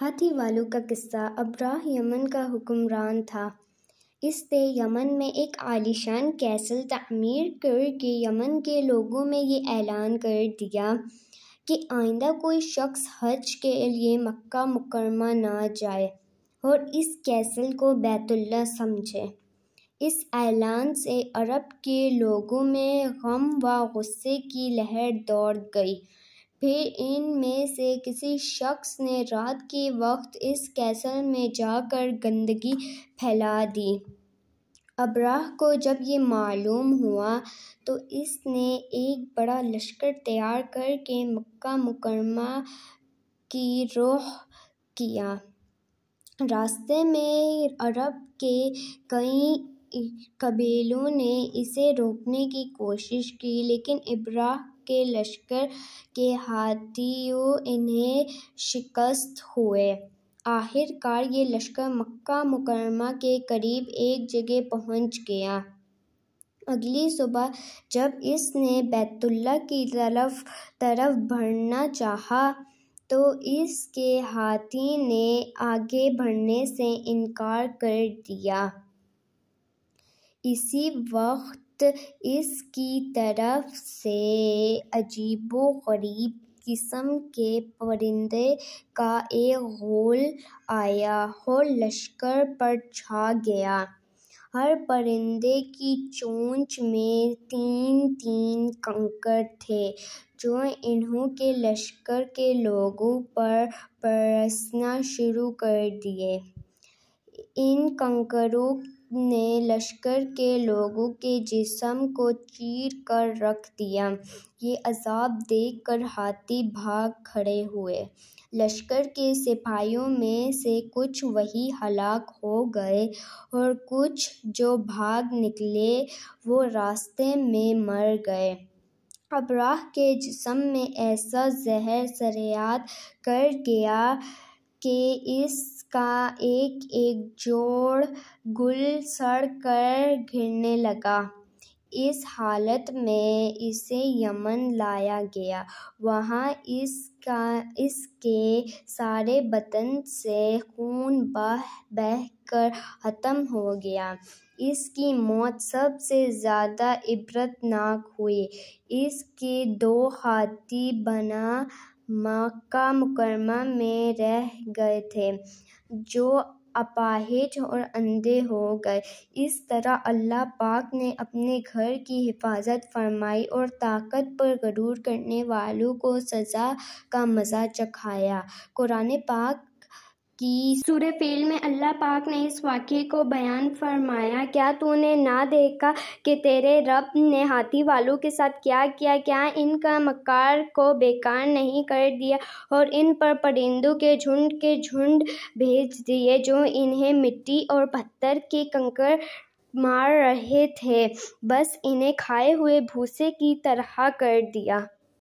हाथी वालों का किस्सा अब्राह यमन का हुक्मरान था इससे यमन में एक आलीशान कैसल तमीर करके यमन के लोगों में ये ऐलान कर दिया कि आइंदा कोई शख्स हज के लिए मक्का मुकरमा ना जाए और इस कैसल को बैतुल्ला समझे इस ऐलान से अरब के लोगों में गम व गुस्से की लहर दौड़ गई फिर इन में से किसी शख्स ने रात के वक्त इस कैसल में जाकर गंदगी फैला दी अब्राह को जब ये मालूम हुआ तो इसने एक बड़ा लश्कर तैयार करके मक्का मुकरमा की रोह किया रास्ते में अरब के कई कबीलों ने इसे रोकने की कोशिश की लेकिन इब्राह के लश्कर के हाथियों इन्हें शिकस्त हुए आखिरकार ये लश्कर मक्का मुकरमा के करीब एक जगह पहुंच गया अगली सुबह जब इसने बैतुल्ला की तरफ तरफ बढ़ना चाहा तो इसके हाथी ने आगे बढ़ने से इनकार कर दिया इसी वक्त इसकी तरफ से अजीबो-गरीब किस्म के परिंदे का एक गोल आया और लश्कर पर छा गया। हर परिंदे की चोंच में तीन-तीन कंकड़ थे, जो इन्हों के लश्कर के लोगों पर बरसना शुरू कर दिए। इन कंकरों ने लश्कर के लोगों के जिसम को चीर कर रख दिया ये अजाब देख कर हाथी भाग खड़े हुए लश्कर के सिपाहियों में से कुछ वही हलाक हो गए और कुछ जो भाग निकले वो रास्ते में मर गए अबराह के जिसम में ऐसा जहर सरयात कर गया के इसका एक एक जोड़ गुल सड़ कर घिरने लगा इस हालत में इसे यमन लाया गया वहाँ इसका इसके सारे बतन से खून बह बह कर ख़त्म हो गया इसकी मौत सबसे ज़्यादा इबरतनाक हुई इसके दो हाथी बना मक्का मुकरमा में रह गए थे जो अपाहिज और अंधे हो गए इस तरह अल्लाह पाक ने अपने घर की हिफाजत फरमाई और ताकत पर गरूर करने वालों को सज़ा का मज़ा चखाया कुरान पाक कि सूर्य फेल में अल्लाह पाक ने इस वाक्य को बयान फरमाया क्या तूने ना देखा कि तेरे रब ने हाथी वालों के साथ क्या किया क्या इनका मकार को बेकार नहीं कर दिया और इन पर परिंदों के झुंड के झुंड भेज दिए जो इन्हें मिट्टी और पत्थर के कंकर मार रहे थे बस इन्हें खाए हुए भूसे की तरह कर दिया